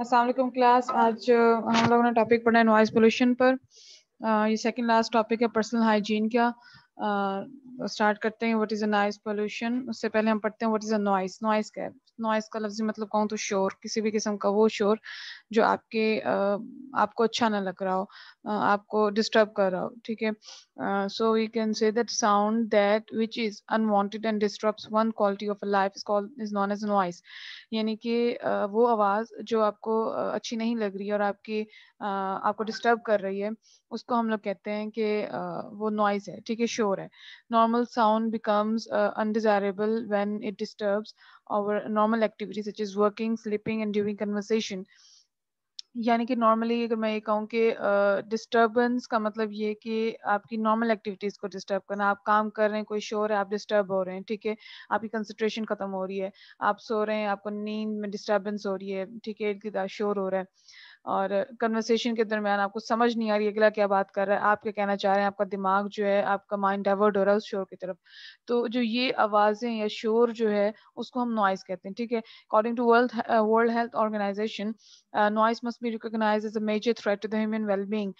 Aslam class आज हम लोगों ने टॉपिक पढ़ा है नॉइज़ पोल्यूशन पर आ, ये सेकंड लास्ट टॉपिक है पर्सनल हाइजीन का स्टार्ट करते हैं what is a noise pollution उससे पहले हम पढ़ते हैं what is a noise noise क्या है नॉइस का लफ्ज मतलब कहूँ तो शोर किसी भी किस्म का वो शोर जो आपके आपको अच्छा ना लग रहा हो आपको डिस्टर्ब कर रहा हो ठीक है so we can say that sound that which is unwanted and disturbs one quality of life is called is known as noise यानी कि वो आवाज़ जो आपको अच्छी नहीं लग रही और आपकी आपको डिस्टर्ब कर रही है उसको हम लोग कहते हैं कि वो नॉइज है ठीक है शोर है normal sound becomes undesirable when it disturbs our normal activities such as working, sleeping, and during conversation. यानी कि नॉर्मली अगर मैं ये कहूँ कि डिस्टर्बेंस uh, का मतलब ये कि आपकी नॉर्मल एक्टिविटीज़ को डिस्टर्ब करना आप काम कर रहे हैं कोई शोर है आप डिस्टर्ब हो रहे हैं ठीक है आपकी कंसंट्रेशन खत्म हो रही है आप सो रहे हैं आपको नींद में डिस्टर्बेंस हो रही है ठीक है शोर हो रहा है और कन्वर्सेशन के दरमियान आपको समझ नहीं आ रही अगला क्या बात कर रहा है आप क्या कहना चाह रहे हैं आपका दिमाग जो है आपका माइंड डाइवर्ट हो रहा है उस शोर की तरफ तो जो ये आवाज़ें या शोर जो है उसको हम नॉइस कहते हैं ठीक है according to world world health organisation noise must be recognise as a major threat to the human wellbeing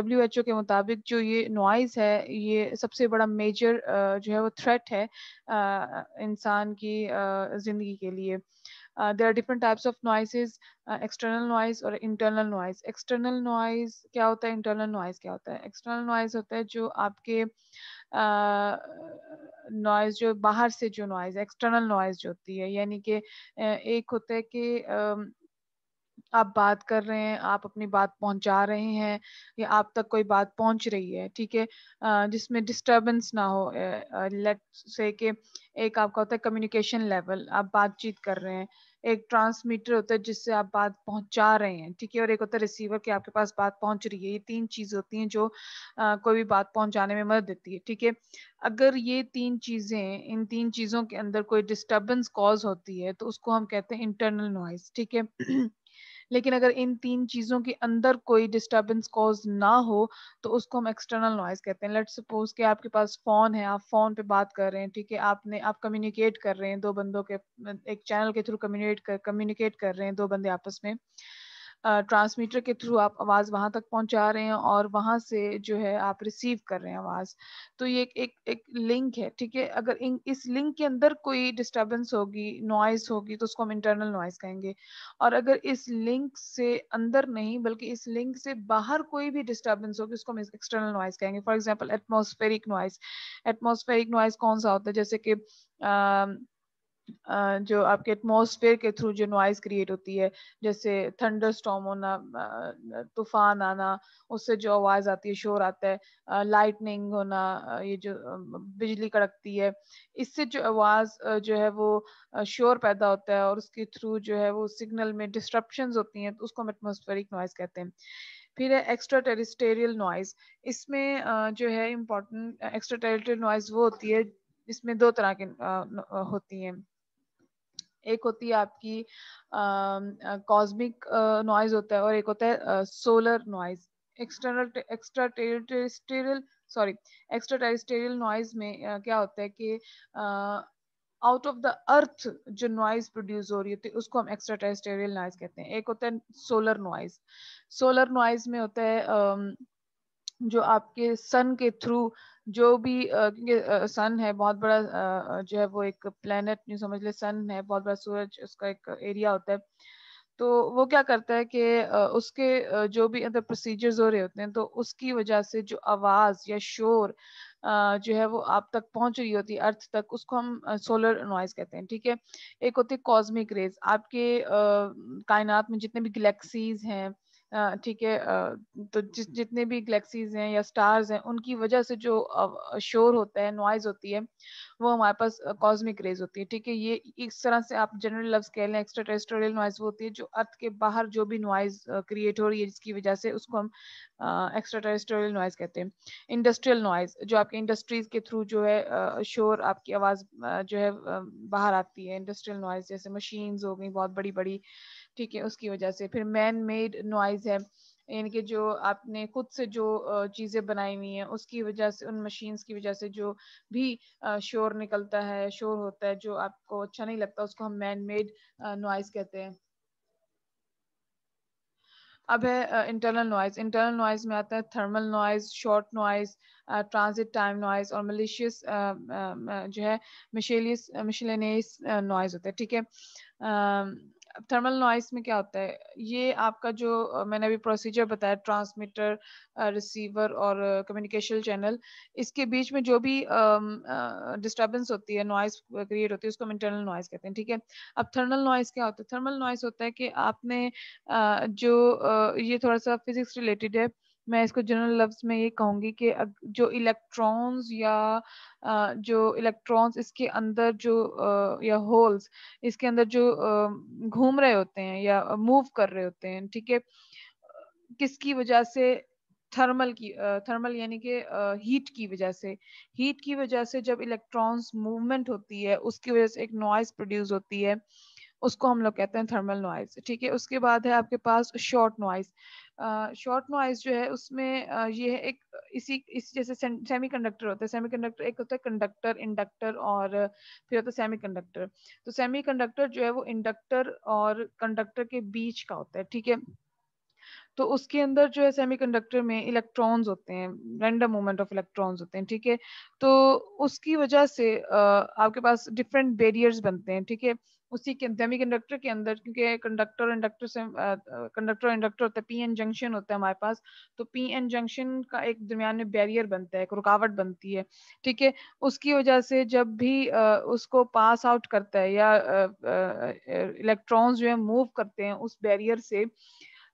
W H O के मुताबिक जो ये नॉइज़ है ये सबसे बड़ा मेजर uh, जो है वो थ्रेट है uh, इंसान की uh, ज़िंदगी के लिए uh, there are different types of noises uh, external noise और internal noise external noise क्या होता है internal noise क्या होता है external noise होता है जो आपके नॉइज uh, जो बाहर से जो नॉइज एक्सटर्नल नॉइज जो होती है यानी कि एक होता है कि आप बात कर रहे हैं आप अपनी बात पहुंचा रहे हैं या आप तक कोई बात पहुंच रही है ठीक है जिसमें डिस्टरबेंस ना हो लेट से कि एक आपका होता है कम्युनिकेशन लेवल आप बातचीत कर रहे हैं एक ट्रांसमीटर होता है जिससे आप बात पहुंचा रहे हैं ठीक है और एक होता है रिसीवर कि आपके पास बात पहुंच रही है ये तीन चीज होती हैं जो आ, कोई भी बात पहुंचाने में मदद देती है ठीक है अगर ये तीन चीजें इन तीन चीजों के अंदर कोई डिस्टर्बेंस कॉज होती है तो उसको हम कहते हैं इंटरनल नॉइज ठीक है लेकिन अगर इन तीन चीज़ों के अंदर कोई डिस्टर्बेंस कॉज ना हो तो उसको हम एक्सटर्नल नॉइज कहते हैं लेट सपोज कि आपके पास फ़ोन है आप फ़ोन पे बात कर रहे हैं ठीक है आपने आप कम्युनिकेट कर रहे हैं दो बंदों के एक चैनल के थ्रू कम्युनिकेट कर कम्युनिकेट कर रहे हैं दो बंदे आपस में ट्रांसमीटर के थ्रू आप आवाज़ वहाँ तक पहुँचा रहे हैं और वहाँ से जो है आप रिसीव कर रहे हैं आवाज़ तो ये एक एक लिंक है ठीक है अगर इन, इस लिंक के अंदर कोई डिस्टर्बेंस होगी नॉइस होगी तो उसको हम इंटरनल नॉइस कहेंगे और अगर इस लिंक से अंदर नहीं बल्कि इस लिंक से बाहर कोई भी डिस्टर्बेंस होगी उसको हम एक्सटर्नल नॉइस कहेंगे for example atmospheric noise atmospheric noise कौन सा होता है जैसे कि जो आपके एटमोसफेयर के थ्रू जो नॉइज़ क्रिएट होती है जैसे थंडर स्टॉम होना तूफान आना उससे जो आवाज़ आती है शोर आता है लाइटनिंग होना ये जो बिजली कड़कती है इससे जो आवाज़ जो है वो शोर पैदा होता है और उसके थ्रू जो है वो सिग्नल में डिस्ट्रप्शन होती हैं तो उसको हम एटमोसफेरिक नॉइज़ कहते हैं फिर है एक्स्ट्रा टेरिस्टेरियल नॉइज़ इसमें जो है इम्पोर्टेंट एक्स्ट्रा टेरिटेरियल नॉइज़ वो होती है इसमें दो तरह के होती हैं एक होती है आपकी कॉस्मिक नॉइज होता है और एक होता है solar noise external extra terrestrial sorry extra terrestrial noise में क्या होता है कि आउट ऑफ द अर्थ जो नॉइज प्रोड्यूस हो रही होती है उसको हम एक्स्ट्रा टेरिस्टेरियल नॉइज कहते हैं एक होता है सोलर नॉइज सोलर नॉइज में होता है जो आपके सन के थ्रू जो भी क्योंकि सन है बहुत बड़ा जो है वो एक प्लेनेट नहीं समझ ले सन है बहुत बड़ा सूरज उसका एक एरिया होता है तो वो क्या करता है कि उसके जो भी अंदर प्रोसीजर्स हो रहे होते हैं तो उसकी वजह से जो आवाज़ या शोर जो है वो आप तक पहुंच रही होती है अर्थ तक उसको हम सोलर नॉइज कहते हैं ठीक है एक होती है कॉस्मिक रेज आपके कायनात में जितने भी गलेक्सीज हैं ठीक है तो जिस जितने भी गलेक्सीज हैं या स्टार्स हैं उनकी वजह से जो शोर होता है नॉइज होती है वो हमारे पास कॉस्मिक रेज होती है ठीक है ये इस तरह से आप जनरल लव्स कह लें एक्स्ट्रा टेरेस्ट्रियल नॉइज होती है जो अर्थ के बाहर जो भी नॉइज क्रिएट हो रही है जिसकी वजह से उसको हम एक्स्ट्रा टेरेस्ट्रियल नॉइज कहते हैं इंडस्ट्रियल नॉइज जो आपके इंडस्ट्रीज के थ्रू जो है शोर आपकी आवाज़ जो है बाहर आती है इंडस्ट्रियल नॉइज जैसे मशीन हो गई बहुत बड़ी बड़ी ठीक है उसकी वजह से फिर मैन मेड नॉइज है यानी कि जो आपने खुद से जो चीज़ें बनाई हुई हैं उसकी वजह से उन मशीन्स की वजह से जो भी शोर निकलता है शोर होता है जो आपको अच्छा नहीं लगता उसको हम मैन मेड नॉइज़ कहते हैं अब है इंटरनल नॉइज इंटरनल नॉइज में आता है thermal noise short noise transit time noise और मलिशियस जो है मिशेलियस मिशेलेनियस नॉइज होता है ठीक है थर्मल नॉइस में क्या होता है ये आपका जो मैंने अभी प्रोसीजर बताया ट्रांसमीटर रिसीवर और कम्युनिकेशन चैनल इसके बीच में जो भी डिस्टर्बेंस होती है नॉइस क्रिएट होती है उसको हम इंटरनल नॉइस कहते हैं ठीक है अब थर्मल नॉइस क्या होता है थर्मल नॉइस होता है कि आपने जो ये थोड़ा सा फिजिक्स रिलेटेड है मैं इसको जनरल लफ्ज में ये कहूंगी कि जो इलेक्ट्रॉन्स या जो इलेक्ट्रॉन्स इसके अंदर जो या होल्स इसके अंदर जो घूम रहे होते हैं या मूव कर रहे होते हैं ठीक है किसकी वजह से थर्मल की थर्मल यानी कि हीट की वजह से हीट की वजह से जब इलेक्ट्रॉन्स मूवमेंट होती है उसकी वजह से एक नॉइज प्रोड्यूस होती है उसको हम लोग कहते हैं थर्मल नॉइज ठीक है उसके बाद है आपके पास शॉर्ट नॉइज शॉर्ट नॉइज जो है उसमें ये है एक इसी इस जैसे सेमी कंडक्टर होता है सेमी कंडक्टर एक होता है कंडक्टर इंडक्टर और फिर होता है सेमी कंडक्टर तो सेमी कंडक्टर जो है वो इंडक्टर और कंडक्टर के बीच का होता है ठीक है तो उसके अंदर जो है सेमीकंडक्टर में इलेक्ट्रॉन्स होते हैं रैंडम मूवमेंट ऑफ इलेक्ट्रॉन्स होते हैं ठीक है तो उसकी वजह से आपके पास डिफरेंट बेरियर्स बनते हैं ठीक है उसी के सेमी कंडक्टर के अंदर क्योंकि कंडक्टर इंडक्टर से कंडक्टर इंडक्टर होता है पी एन जंक्शन होता है हमारे पास तो पी एन जंक्शन का एक दरमियान में बैरियर बनता है एक रुकावट बनती है ठीक है उसकी वजह से जब भी आ, उसको पास आउट करता है या इलेक्ट्रॉन्स जो है मूव करते हैं उस बैरियर से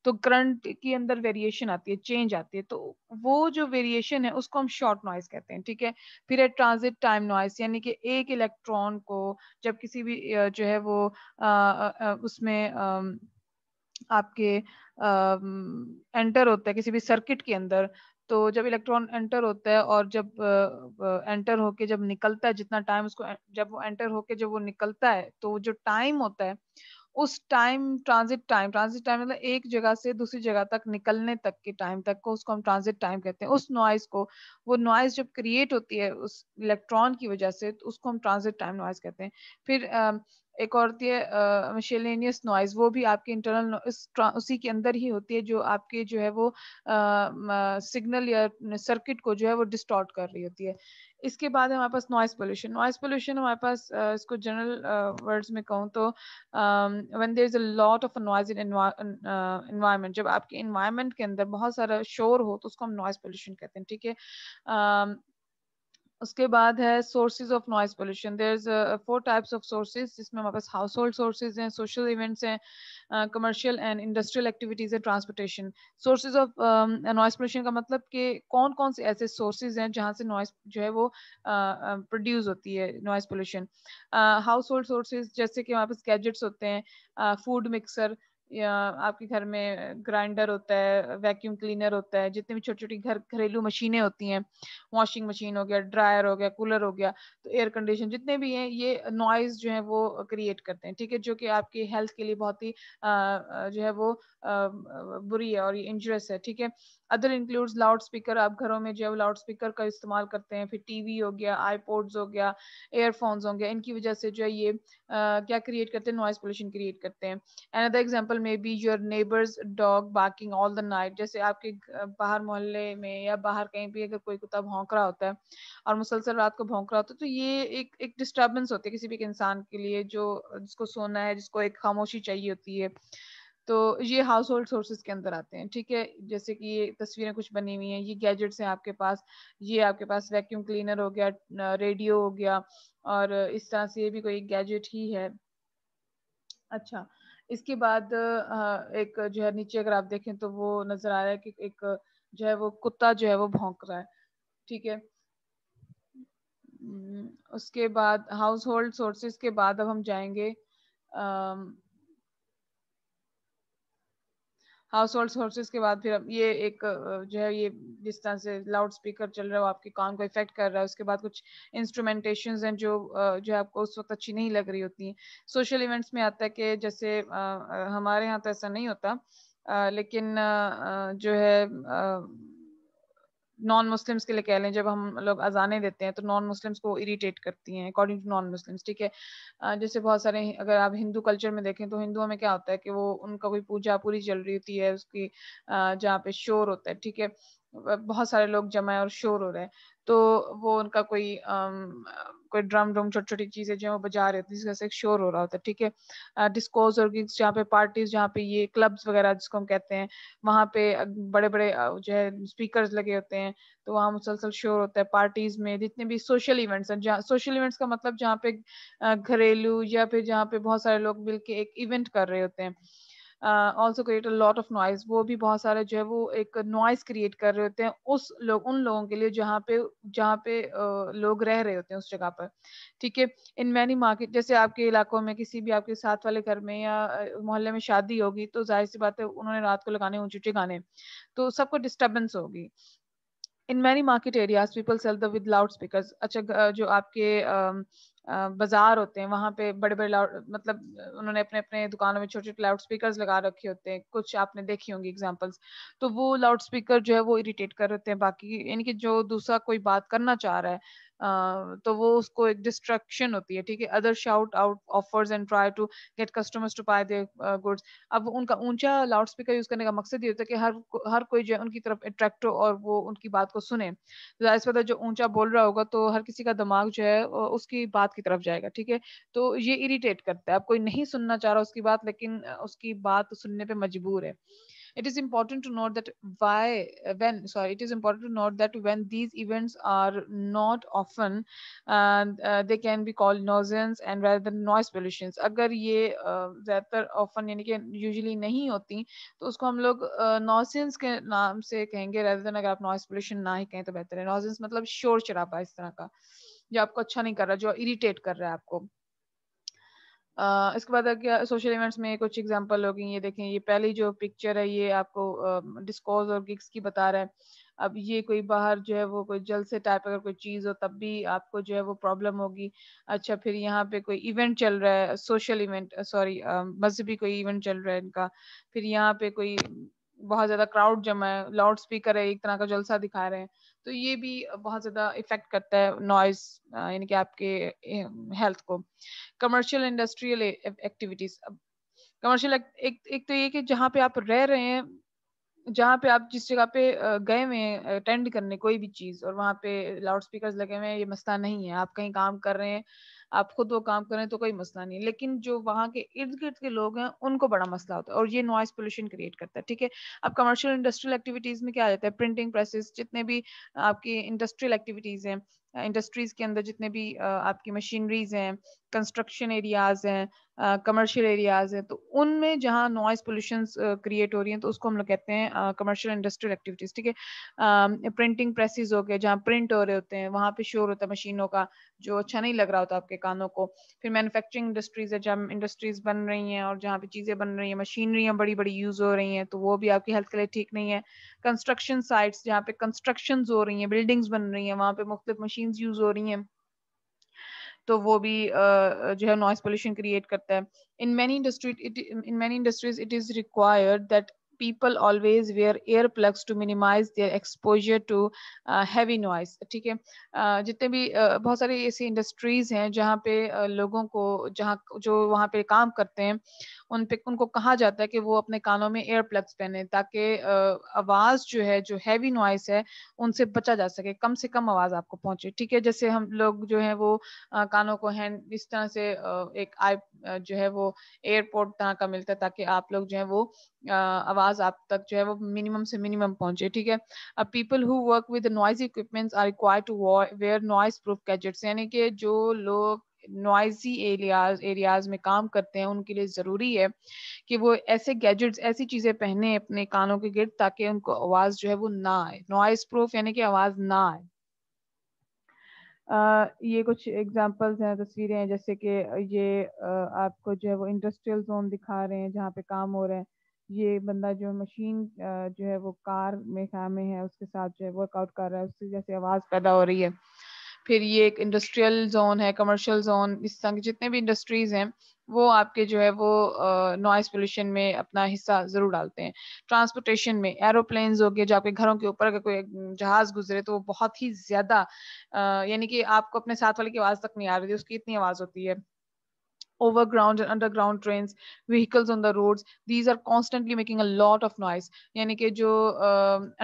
तो करंट के अंदर वेरिएशन आती है चेंज आती है तो वो जो वेरिएशन है उसको हम शॉर्ट नॉइज कहते हैं ठीक है फिर है ट्रांजिट टाइम नॉइज यानी कि एक इलेक्ट्रॉन को जब किसी भी जो है वो आ, आ, उसमें आ, आपके आ, एंटर होता है किसी भी सर्किट के अंदर तो जब इलेक्ट्रॉन एंटर होता है और जब एंटर होके जब निकलता है जितना टाइम उसको जब वो एंटर होके जब वो निकलता है तो जो टाइम होता है उस time transit time transit time मतलब एक जगह से दूसरी जगह तक निकलने तक के टाइम तक को उसको हम ट्रांजिट टाइम कहते हैं उस नॉइज को वो नॉइज जब क्रिएट होती है उस इलेक्ट्रॉन की वजह से तो उसको हम ट्रांजिट टाइम नॉइज कहते हैं फिर एक और होती है मिशेलेनियस नॉइज वो भी आपके इंटरनल इस उसी के अंदर ही होती है जो आपके जो है वो सिग्नल या सर्किट को जो है वो डिस्टॉर्ट कर रही होती है इसके बाद हमारे पास नॉइस पोल्यूशन नॉइस पोल्यूशन हमारे पास इसको जनरल वर्ड्स में कहूँ तो one there is a lot of noise in environment जब आपके इन्वायरमेंट के अंदर बहुत सारा शोर हो तो उसको हम नॉइस पोल्यूशन कहते हैं ठीक है उसके बाद है sources of noise pollution there is four types of sources जिसमें हमारे पास हाउस होल्ड सोर्सेज हैं सोशल इवेंट्स हैं कमर्शियल एंड इंडस्ट्रियल एक्टिविटीज है transportation sources of noise pollution का मतलब कि कौन कौन से ऐसे सोर्सेज हैं जहाँ से नॉइज जो है वो प्रोड्यूस uh, uh होती है noise pollution house hold sources जैसे कि हमारे पास गैजेट्स होते हैं फूड uh, मिक्सर आपके घर में ग्राइंडर होता है वैक्यूम क्लीनर होता है जितने भी छोटी छोटी घर घरेलू मशीनें होती हैं वॉशिंग मशीन हो गया ड्रायर हो गया कूलर हो गया तो एयर कंडीशन जितने भी हैं ये नॉइज जो है वो क्रिएट करते हैं ठीक है जो कि आपकी हेल्थ के लिए बहुत ही जो है वो बुरी है और ये इंजरस है ठीक है अदर इंक्लूड्स लाउड स्पीकर आप घरों में जो है लाउड स्पीकर का इस्तेमाल करते हैं फिर टीवी हो गया आईपोड्स हो गया एयरफोन्स हो गया इनकी वजह से जो है ये क्या क्रिएट करते हैं नॉइज पोल्यूशन क्रिएट करते हैं another example may be your neighbours dog barking all the night जैसे आपके बाहर मोहल्ले में या बाहर कहीं भी अगर कोई कुत्ता भौंक रहा होता है और मुसलसल रात को भौंक रहा होता है तो ये एक एक डिस्टर्बेंस होती है किसी भी इंसान के लिए जो जिसको सोना है जिसको एक खामोशी चाहिए होती है तो ये हाउस होल्ड सोर्सेज के अंदर आते हैं ठीक है जैसे कि ये तस्वीरें कुछ बनी हुई हैं ये गैजेट्स हैं आपके पास ये आपके पास वैक्यूम क्लीनर हो गया रेडियो हो गया और इस तरह से ये भी कोई गैजेट ही है अच्छा इसके बाद एक जो है नीचे अगर आप देखें तो वो नजर आ रहा है कि एक जो है वो कुत्ता जो है वो भौंक रहा है ठीक है उसके बाद हाउस होल्ड सोर्सेस के बाद अब हम जाएंगे हाउस होल्ड सोर्सेज के बाद फिर ये एक जो है ये जिस तरह से लाउड स्पीकर चल रहा है आपके कान को इफेक्ट कर रहा है उसके बाद कुछ इंस्ट्रूमेंटेशन हैं जो जो है आपको उस वक्त अच्छी नहीं लग रही होती हैं सोशल इवेंट्स में आता है कि जैसे हमारे यहाँ तो ऐसा नहीं होता लेकिन जो है नॉन मुस्लिम्स के लिए कह लें जब हम लोग अजाने देते हैं तो नॉन मुस्लिम्स को इरीटेट करती हैं अकॉर्डिंग टू नॉन मुस्लिम्स ठीक है जैसे बहुत सारे अगर आप हिंदू कल्चर में देखें तो हिंदुओं में क्या होता है कि वो उनका कोई पूजा पूरी चल रही होती है उसकी जहाँ पे शोर होता है ठीक है बहुत सारे लोग जमा है और शोर हो रहे हैं तो वो उनका कोई कोई ड्रम ड्रम छोटी छोटी चीजें जो है वो बजा रहे होते जिसका से एक शोर हो रहा होता है ठीक है डिस्कोज और गिग्स जहाँ पे पार्टीज जहाँ पे ये क्लब्स वगैरह जिसको हम कहते हैं वहाँ पे बड़े बड़े जो है स्पीकर लगे होते हैं तो वहाँ मुसलसल शोर होता है पार्टीज में जितने भी सोशल इवेंट्स हैं जहाँ सोशल इवेंट्स का मतलब जहाँ पे घरेलू या फिर जहाँ पे बहुत सारे लोग मिलके एक इवेंट कर रहे होते हैं also create a lot of noise वो भी बहुत सारे जो है वो एक नॉइज क्रिएट कर रहे होते हैं उस लोग उन लोगों के लिए जहाँ पे जहाँ पे लोग रह रहे होते हैं उस जगह पर ठीक है इन मैनी मार्केट जैसे आपके इलाकों में किसी भी आपके साथ वाले घर में या मोहल्ले में शादी होगी तो जाहिर सी बात है उन्होंने रात को लगाने ऊंचे ऊंचे गाने तो सबको डिस्टर्बेंस होगी in many market areas people sell the with loud speaker अच्छा जो आपके बाजार होते हैं वहाँ पे बड़े बड़े लाउड मतलब उन्होंने अपने अपने दुकानों में छोटे छोटे लाउड स्पीकर लगा रखे होते हैं कुछ आपने देखी होंगी एग्जाम्पल्स तो वो लाउड स्पीकर जो है वो इरिटेट कर रहे होते हैं बाकी यानी कि जो दूसरा कोई बात करना चाह रहा है तो वो उसको एक डिस्ट्रक्शन होती है ठीक है other shout out offers and try to get customers to buy goods अब उनका ऊंचा लाउड स्पीकर यूज करने का मकसद ये होता है कि हर हर कोई जो है उनकी तरफ अट्रैक्ट हो और वो उनकी बात को सुने तो इस वजह जो ऊंचा बोल रहा होगा तो हर किसी का दिमाग जो है उसकी बात की तरफ जाएगा ठीक है तो ये इरिटेट करता है अब कोई नहीं सुनना चाह रहा उसकी बात लेकिन उसकी बात सुनने पर मजबूर है it is important to note that why when sorry it is important to note that when these events are not often and uh, they can be called nuisance and rather than noise pollutions ye ये ज़्यादातर often yani ki usually नहीं होती तो उसको हम लोग nuisance ke naam se kahenge rather than agar aap noise pollution na hi kahe to बेहतर hai nuisance matlab shor sharaba is tarah ka जो आपको अच्छा नहीं कर रहा जो इरिटेट कर रहा है आपको Uh, इसके बाद सोशल इवेंट्स में कुछ एग्जांपल हो गई ये देखें ये पहली जो पिक्चर है ये आपको डिस्कोज uh, और गिग्स की बता रहा है अब ये कोई बाहर जो है वो कोई जल से टाइप अगर कोई चीज़ हो तब भी आपको जो है वो प्रॉब्लम होगी अच्छा फिर यहाँ पे कोई इवेंट चल रहा है सोशल इवेंट सॉरी मजहबी कोई इवेंट चल रहा है इनका फिर यहाँ पे कोई बहुत ज़्यादा क्राउड जमा है लाउड स्पीकर है एक तरह का जलसा दिखा रहे हैं तो ये भी बहुत ज़्यादा इफेक्ट करता है नॉइज यानी कि आपके हेल्थ को कमर्शियल इंडस्ट्रियल एक्टिविटीज़ अब कमर्शियल एक एक तो ये कि जहाँ पे आप रह रहे हैं जहाँ पे आप जिस जगह पे गए हुए हैं अटेंड करने कोई भी चीज़ और वहाँ पे लाउड स्पीकर लगे हुए हैं ये मस्ता नहीं है आप कहीं काम कर रहे हैं आप खुद वो काम करें तो कोई मसला नहीं लेकिन जो वहाँ के इर्द गिर्द के लोग हैं उनको बड़ा मसला होता है और ये नॉइस पोल्यूशन क्रिएट करता है ठीक है अब कमर्शियल इंडस्ट्रियल एक्टिविटीज में क्या आ जाता है प्रिंटिंग प्रेसेस जितने भी आपकी इंडस्ट्रियल एक्टिविटीज हैं इंडस्ट्रीज के अंदर जितने भी आपकी मशीनरीज हैं कंस्ट्रक्शन एरियाज हैं कमर्शियल एरियाज हैं तो उनमें जहाँ नॉइस पोल्यूशन क्रिएट हो रही हैं तो उसको हम लोग कहते हैं कमर्शियल इंडस्ट्रियल एक्टिविटीज ठीक है प्रिंटिंग प्रेसेस हो गए जहाँ प्रिंट हो रहे होते हैं वहाँ पे शोर होता है मशीनों का जो अच्छा नहीं लग रहा होता आपके कानों को फिर मैन्युफैक्चरिंग इंडस्ट्रीज है जहाँ इंडस्ट्रीज बन रही हैं और जहाँ पे चीज़ें बन रही हैं मशीनरियाँ बड़ी बड़ी यूज़ हो रही हैं तो वो भी आपकी हेल्थ के लिए ठीक नहीं है कंस्ट्रक्शन साइट्स जहाँ पे कंस्ट्रक्शन हो रही हैं बिल्डिंग्स बन रही हैं वहाँ पे मुख्तलिफ मशीन यूज़ हो रही हैं तो वो भी जो है नॉइस पोल्यूशन क्रिएट करता है in many industry in many industries it is required that people always wear earplugs to minimize their exposure to uh, heavy noise ठीक है जितने भी बहुत सारी ऐसी इंडस्ट्रीज हैं जहाँ पे लोगों को जहाँ जो वहाँ पे काम करते हैं उन पे उनको कहा जाता है कि वो अपने कानों में एयर प्लग्स पहने ताकि आवाज़ जो है जो हैवी नॉइस है उनसे बचा जा सके कम से कम आवाज़ आपको पहुंचे ठीक है जैसे हम लोग जो है वो आ, कानों को हैंड इस तरह से आ, एक आई जो है वो एयरपोर्ट तरह का मिलता है ताकि आप लोग जो है वो आवाज आप तक जो है वो मिनिमम से मिनिमम पहुंचे ठीक है अब people who work with noise equipments are require to wear noise proof gadgets यानी कि जो लोग नॉइजी एरियाज एरियाज में काम करते हैं उनके लिए ज़रूरी है कि वो ऐसे गैजेट्स ऐसी चीज़ें पहने अपने कानों के गिर्द ताकि उनको आवाज़ जो है वो ना आए नॉइज प्रूफ यानी कि आवाज़ ना आए Uh, ये कुछ एग्जांपल्स हैं तस्वीरें हैं जैसे कि ये uh, आपको जो है वो इंडस्ट्रियल जोन दिखा रहे हैं जहाँ पे काम हो रहे हैं ये बंदा जो मशीन uh, जो है वो कार में खामे है उसके साथ जो है वर्कआउट कर रहा है उसकी जैसे आवाज़ पैदा हो रही है फिर ये एक इंडस्ट्रियल जोन है कमर्शियल जोन इस तरह के जितने भी इंडस्ट्रीज हैं वो आपके जो है वो नॉइस uh, पोल्यूशन में अपना हिस्सा जरूर डालते हैं ट्रांसपोर्टेशन में एरोप्लेन्स हो गए जो आपके घरों के ऊपर अगर कोई जहाज गुजरे तो वो बहुत ही ज्यादा uh, यानी कि आपको अपने साथ वाले की आवाज तक नहीं आ रही थी उसकी इतनी आवाज होती है overground and underground trains vehicles on the roads these are constantly making a lot of noise यानी कि जो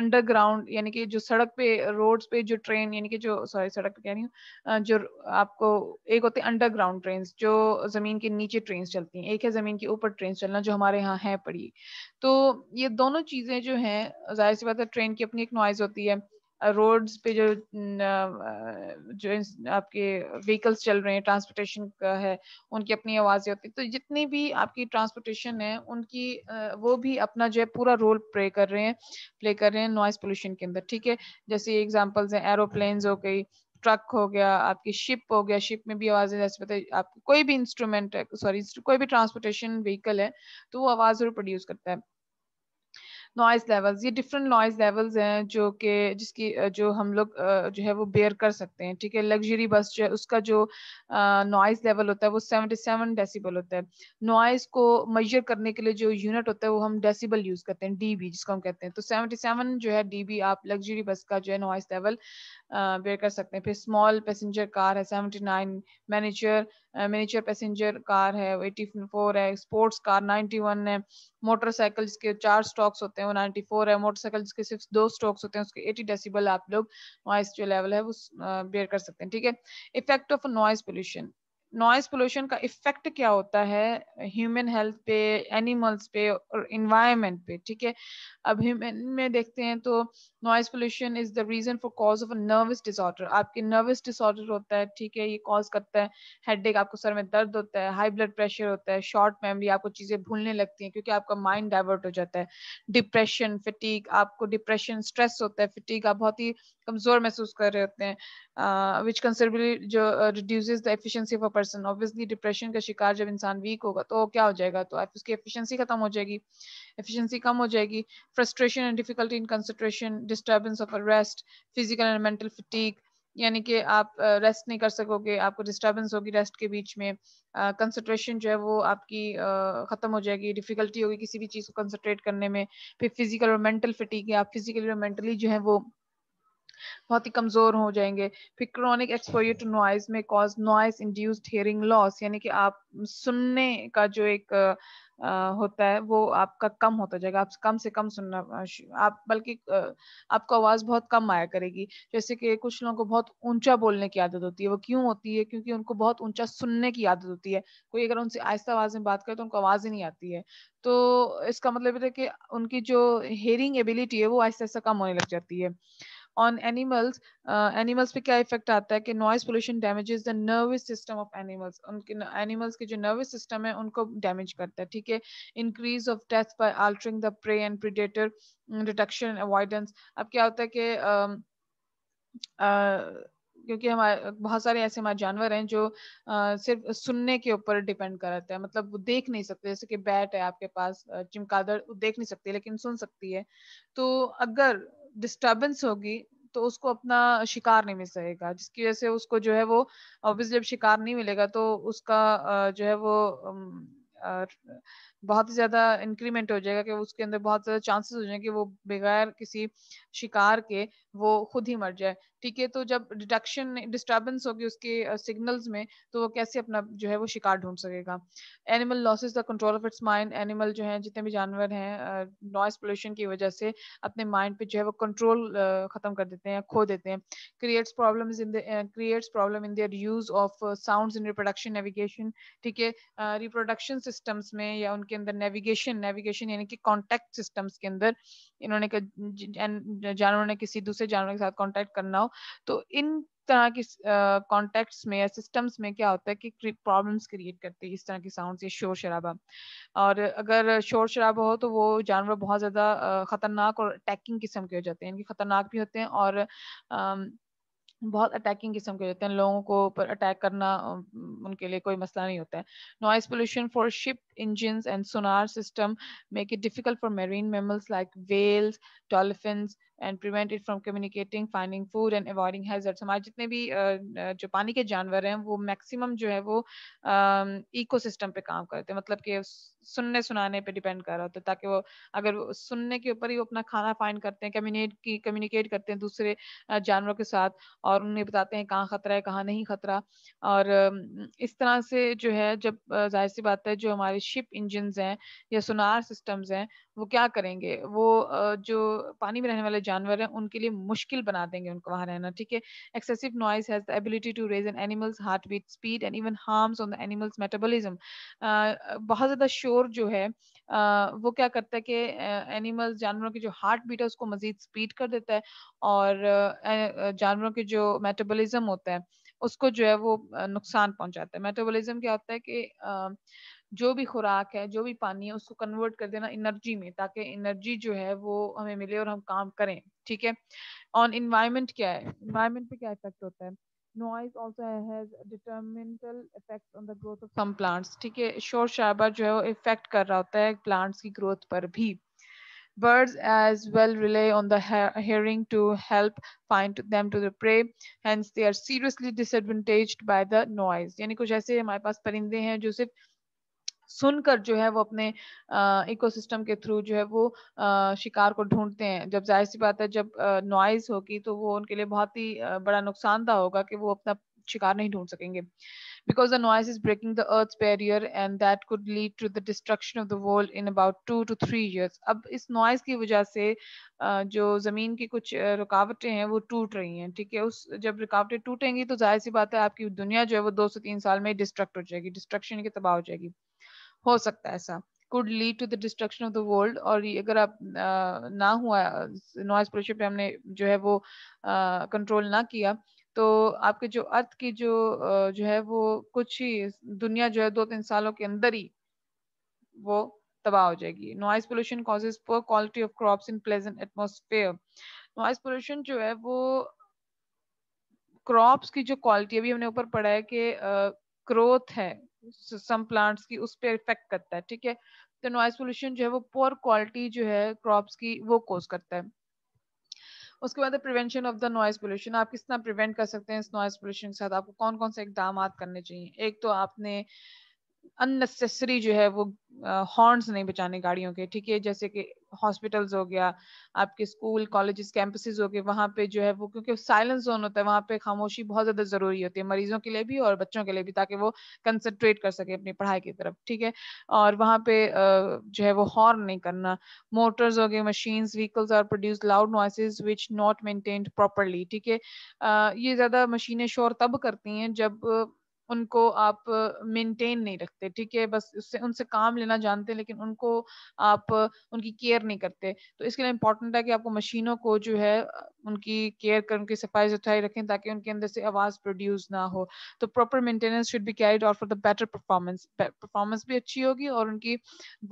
अंडरग्राउंड यानी कि जो सड़क पे रोड्स पे जो ट्रेन यानी कि जो सॉरी सड़क पे कह रही हूँ जो आपको एक होते हैं अंडरग्राउंड ट्रेन जो ज़मीन के नीचे ट्रेन चलती हैं एक है ज़मीन के ऊपर ट्रेन चलना जो हमारे यहाँ है पड़ी तो ये दोनों चीज़ें जो हैं जाहिर सी बात है ट्रेन की अपनी एक नॉइज़ होती है रोड्स पे जो जो आपके व्हीकल्स चल रहे हैं ट्रांसपोर्टेशन का है उनकी अपनी आवाज़ें होती है तो जितनी भी आपकी ट्रांसपोर्टेशन है उनकी वो भी अपना जो है पूरा रोल प्ले कर रहे हैं प्ले कर रहे हैं नॉइस पोल्यूशन के अंदर ठीक है जैसे एग्जाम्पल्स हैं एरोप्लेन्स हो गई ट्रक हो गया आपकी शिप हो गया शिप में भी आवाज़ें जैसे पता है आपको कोई भी इंस्ट्रूमेंट है सॉरी कोई भी ट्रांसपोर्टेशन व्हीकल है तो वो आवाज़ जरूर प्रोड्यूस करता है नॉइज लेवल्स ये डिफरेंट नॉइज लेवल्स हैं जो कि जिसकी जो हम लोग जो है वो बेयर कर सकते हैं ठीक है लग्जरी बस जो है उसका जो नॉइज लेवल होता है वो सेवेंटी सेवन डेसीबल होता है नॉइज को मेजर करने के लिए जो यूनिट होता है वो हम डेसीबल यूज करते हैं डी जिसको हम कहते हैं तो सेवेंटी जो है डी आप लग्जरी बस का जो है नॉइज लेवल वेयर कर सकते हैं फिर स्मॉल पैसेंजर कार है seventy nine miniature miniature passenger car है एटी फोर है स्पोर्ट्स कार नाइन्टी वन है मोटरसाइकिल जिसके चार स्टॉक्स होते हैं वो नाइन्टी फोर है मोटरसाइकिल जिसके सिर्फ दो स्टॉक्स होते हैं उसके एटी डेसीबल आप लोग नॉइस जो लेवल है वो बेयर कर सकते हैं ठीक है effect of noise pollution noise pollution का इफेक्ट क्या होता है ह्यूमन हेल्थ पे एनिमल्स पे और इन्वायरमेंट पे ठीक है अब ह्यूमन में देखते हैं तो noise pollution is the reason for cause of a nervous disorder आपके नर्वस डिसऑर्डर होता है ठीक है ये कॉज करता है हेडेक आपको सर में दर्द होता है हाई ब्लड प्रेशर होता है शॉर्ट मेमोरी आपको चीजें भूलने लगती हैं क्योंकि आपका माइंड डाइवर्ट हो जाता है डिप्रेशन फिटीक आपको डिप्रेशन स्ट्रेस होता है फिटीक आप बहुत ही कमजोर महसूस कर रहे होते हैं विच कंसिडरबली जो reduce the efficiency of person obviously depression का शिकार जब इंसान वीक होगा तो क्या हो जाएगा तो उसकी एफिशिएंसी खत्म हो जाएगी एफिशिएंसी कम हो जाएगी frustration and difficulty in concentration disturbance of rest physical and mental fatigue यानी कि आप रेस्ट नहीं कर सकोगे आपको डिस्टर्बेंस होगी रेस्ट के बीच में कंसंट्रेशन uh, जो है वो आपकी uh, ख़त्म हो जाएगी डिफ़िकल्टी होगी किसी भी चीज़ को कंसंट्रेट करने में फिर फिजिकल और मेंटल फिटीक आप फिजिकली और मेंटली जो है वो बहुत ही कमजोर हो जाएंगे फिर chronic exposure to noise may cause noise induced hearing loss यानी कि आप सुनने का जो एक आ, होता है वो आपका कम होता जाएगा आप कम से कम सुनना आप बल्कि आपको आवाज बहुत कम आया करेगी जैसे कि कुछ लोगों को बहुत ऊंचा बोलने की आदत होती है वो क्यों होती है क्योंकि उनको बहुत ऊंचा सुनने की आदत होती है कोई अगर उनसे आहिस्ता आवाज में बात करे तो उनको आवाज ही नहीं आती है तो इसका मतलब ये कि उनकी जो हेयरिंग एबिलिटी है वो आहिस्ता आहिस्ता कम होने लग जाती है ऑन एनिमल्स एनिमल्स पे क्या इफेक्ट आता है कि noise pollution damages the nervous system of animals उनके एनिमल्स के जो नर्वस सिस्टम है उनको डैमेज करता है ठीक है increase of death by altering the prey and predator detection avoidance अब क्या होता है कि um, uh, क्योंकि हमारे बहुत सारे ऐसे हमारे जानवर हैं जो आ, uh, सिर्फ सुनने के ऊपर डिपेंड करते हैं मतलब वो देख नहीं सकते जैसे कि बैट है आपके पास uh, चिमकादड़ देख नहीं सकती लेकिन सुन सकती है तो अगर डिस्टर्बेंस होगी तो उसको अपना शिकार नहीं मिल सकेगा जिसकी वजह से उसको जो है वो ऑब्वियसली जब शिकार नहीं मिलेगा तो उसका जो है वो बहुत ज्यादा इंक्रीमेंट हो जाएगा कि उसके अंदर बहुत ज्यादा चांसेस हो जाएंगे कि वो बगैर किसी शिकार के वो खुद ही मर जाए ठीक है तो जब डिडक्शन डिस्टर्बेंस होगी उसके सिग्नल्स में तो वो कैसे अपना जो है वो शिकार ढूंढ सकेगा animal loses the control of its mind animal जो है जितने भी जानवर हैं नॉइस पोल्यूशन की वजह से अपने माइंड पे जो है वो कंट्रोल खत्म कर देते हैं खो देते हैं creates problem in creates problem in their use of sound in reproduction navigation ठीक है रिप्रोडक्शन सिस्टम्स में या उनके के अंदर नेविगेशन नेविगेशन यानी कि कॉन्टेक्ट सिस्टम्स के अंदर इन्होंने जानवरों ने किसी दूसरे जानवर के साथ कॉन्टेक्ट करना हो तो इन तरह की कॉन्टेक्ट्स में या सिस्टम्स में क्या होता है कि प्रॉब्लम्स क्रिएट करते हैं इस तरह के साउंड्स या शोर शराबा और अगर शोर शराबा हो तो वो जानवर बहुत ज़्यादा खतरनाक और अटैकिंग किस्म के हो जाते हैं इनके खतरनाक भी होते हैं और uh, बहुत अटैकिंग किस्म के होते हैं लोगों को ऊपर अटैक करना उनके लिए कोई मसला नहीं होता है noise pollution for ship engine and sonar system make it difficult for marine mammals like whales dolphin and prevent it from communicating finding food and avoiding hazards हमारे जितने भी जो पानी के जानवर हैं वो मैक्सिमम जो है वो इकोसिस्टम पे काम करते हैं मतलब कि सुनने सुनाने पे डिपेंड कर रहा होता है ताकि वो अगर सुनने के ऊपर ही वो अपना खाना फाइंड करते हैं कम्युनिकेट की कम्युनिकेट करते हैं दूसरे जानवरों के साथ और उन्हें बताते हैं कहाँ खतरा है कहाँ नहीं खतरा और इस तरह से जो है जब जाहिर सी बात है जो हमारे शिप इंजन हैं या सुनार सिस्टम्स हैं वो क्या करेंगे वो जो पानी में रहने वाले जानवर हैं उनके लिए मुश्किल बना देंगे उनको वहां रहना ठीक है excessive noise has the ability to raise an animals heart beat speed and even harms on the animals metabolism बहुत ज़्यादा शोर जो है वो क्या करता है कि एनिमल्स जानवरों की जो हार्ट बीट है उसको मजीद स्पीड कर देता है और जानवरों के जो मेटाबॉलिज्म होता है उसको जो है वो नुकसान पहुंचाता है मेटाबॉलिज्म क्या होता है कि जो भी खुराक है जो भी पानी है उसको कन्वर्ट कर देना एनर्जी में ताकि एनर्जी जो है वो हमें मिले और हम काम करें ठीक है ऑन इन्वायरमेंट क्या है इन्वायरमेंट पे क्या इफेक्ट होता है noise also has detrimental effect on the growth of some plants ठीक है शोर शराबा जो है वो इफेक्ट कर रहा होता है प्लांट्स की ग्रोथ पर भी birds as well rely on the hearing to help find them to the prey hence they are seriously disadvantaged by the noise yani kuch aise hamare paas parinde hain jo sirf सुनकर जो है वो अपने ecosystem के through जो है वो आ, शिकार को ढूंढते हैं जब जाहिर सी बात है जब नॉइज होगी तो वो उनके लिए बहुत ही बड़ा नुकसानदा होगा कि वो अपना शिकार नहीं ढूंढ सकेंगे because the noise is breaking the earth barrier and that could lead to the destruction of the world in about two to three years अब इस नॉइज की वजह से जो ज़मीन की कुछ रुकावटें हैं वो टूट रही हैं ठीक है उस जब रुकावटें टूटेंगी तो जाहिर सी बात है आपकी दुनिया जो है वो दो से तीन साल में डिस्ट्रक्ट हो जाएगी डिस्ट्रक्शन की तबाह हो जाएगी हो सकता है ऐसा could lead to the destruction of the world और ये अगर आप आ, ना हुआ नॉइज पोल्यूशन पे हमने जो है वो कंट्रोल ना किया तो आपके जो अर्थ की जो जो है वो कुछ ही दुनिया जो है दो तीन सालों के अंदर ही वो तबाह हो जाएगी noise pollution causes poor quality of crop in pleasant atmosphere noise pollution जो है वो क्रॉप्स की जो क्वालिटी अभी हमने ऊपर पढ़ा है कि ग्रोथ है सम प्लांट्स की उस पर इफेक्ट करता है ठीक है तो नॉइस पोल्यूशन जो है वो पोअर क्वालिटी जो है क्रॉप्स की वो कोज करता है उसके बाद prevention of the noise pollution आप किस तरह प्रिवेंट कर सकते हैं इस नॉइस पोल्यूशन के साथ आपको कौन कौन से इकदाम करने चाहिए एक तो आपने अननेसेसरी जो है वो हॉर्न्स नहीं बचाने गाड़ियों के ठीक है जैसे कि हॉस्पिटल्स हो गया आपके स्कूल कॉलेजेस कैंपसेस हो गए वहाँ पे जो है वो क्योंकि साइलेंस जोन होता है वहाँ पे खामोशी बहुत ज्यादा जरूरी होती है मरीजों के लिए भी और बच्चों के लिए भी ताकि वो कंसंट्रेट कर सके अपनी पढ़ाई की तरफ ठीक है और वहाँ पे जो है वो हॉर्न नहीं करना मोटर्स हो गए machine vehicles are produce loud noises which not maintained properly ठीक है ये ज्यादा मशीनें शोर तब करती हैं जब उनको आप मेंटेन नहीं रखते ठीक है बस उससे उनसे काम लेना जानते हैं लेकिन उनको आप उनकी केयर नहीं करते तो इसके लिए इम्पोर्टेंट है कि आपको मशीनों को जो है उनकी केयर कर उनकी सफाई सुथराई रखें ताकि उनके अंदर से आवाज़ प्रोड्यूस ना हो तो proper maintenance should be carried out for the better performance performance भी अच्छी होगी और उनकी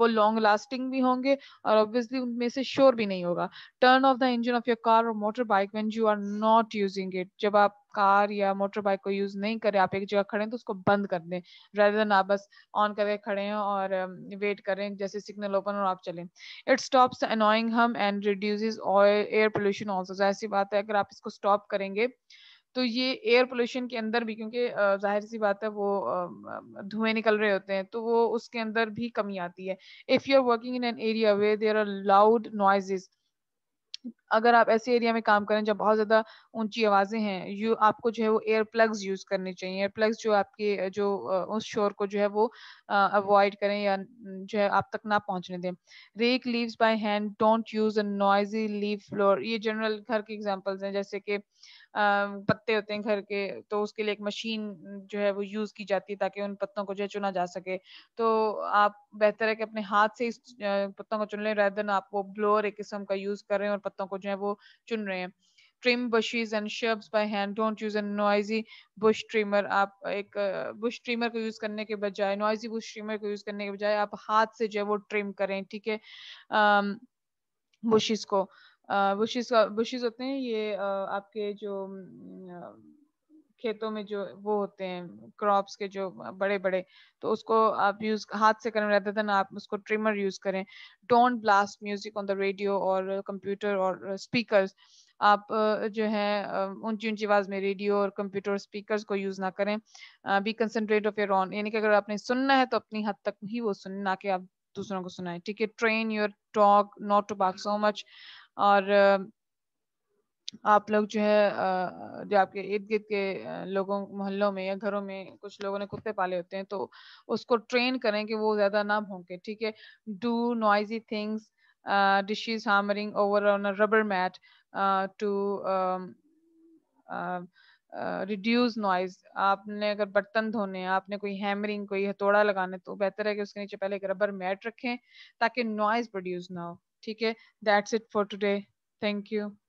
वो लॉन्ग लास्टिंग भी होंगे और ऑब्वियसली उनमें से श्योर भी नहीं होगा turn off the engine of your car और motor bike when you are not using it जब आप कार या मोटर बाइक को यूज नहीं करें आप एक जगह खड़े हैं तो उसको बंद कर दें रेदर than आप बस ऑन करके खड़े हैं और वेट um, करें जैसे सिग्नल ओपन और आप चलें it stops annoying hum and reduce air pollution also ऐसी बात है अगर आप इसको स्टॉप करेंगे तो ये एयर पोल्यूशन के अंदर भी क्योंकि जाहिर सी बात है वो धुएं निकल रहे होते हैं तो वो उसके अंदर भी कमी आती है if you are working in an area where there are loud noises अगर आप ऐसे एरिया में काम करें जहाँ बहुत ज़्यादा ऊंची आवाज़ें हैं यू आपको जो है वो एयर प्लग्स यूज़ करने चाहिए एयर प्लग्स जो आपके जो उस शोर को जो है वो अवॉइड करें या जो है आप तक ना पहुंचने दें rake leaves by hand don't use a noisy leaf blower ये जनरल घर के एग्जाम्पल्स हैं जैसे कि पत्ते होते हैं घर के तो उसके लिए एक मशीन जो है वो यूज़ की जाती है ताकि उन पत्तों को जो है चुना जा सके तो आप बेहतर है कि अपने हाथ से इस पत्तों को चुन लें रेदर आप वो ब्लोअर एक किस्म का यूज़ करें और पत्तों को को जो है वो चुन रहे हैं trim bushes and shrubs by hand don't use an noisy bush trimmer आप एक बुश ट्रिमर को यूज करने के बजाय नॉइजी बुश ट्रिमर को यूज करने के बजाय आप हाथ से जो है वो ट्रिम करें ठीक है बुशीज को बुशीज बुशीज होते हैं ये आपके जो खेतों में जो वो होते हैं क्रॉप्स के जो बड़े बड़े तो उसको आप यूज हाथ से करें रहते थे ना आप उसको ट्रिमर यूज करें don't blast music on the radio और कंप्यूटर और स्पीकर आप जो है ऊंची ऊंची आवाज में रेडियो और कंप्यूटर और स्पीकर्स को यूज ना करें be concentrate of your own यानी कि अगर आपने सुनना है तो अपनी हद तक ही वो सुन ना कि आप दूसरों को सुनाएं ठीक है train your dog not to bark so much और आप लोग जो है जो आपके इर्द गिर्द के लोगों मोहल्लों में या घरों में कुछ लोगों ने कुत्ते पाले होते हैं तो उसको ट्रेन करें कि वो ज्यादा ना भोंके ठीक है do noisy things dishes hammering over on rubber mat to reduce noise आपने अगर बर्तन धोने हैं आपने कोई हैमरिंग कोई हथौड़ा लगाने तो बेहतर है कि उसके नीचे पहले एक रबर मैट रखें ताकि नॉइज प्रोड्यूस ना हो ठीक है that's it for today thank you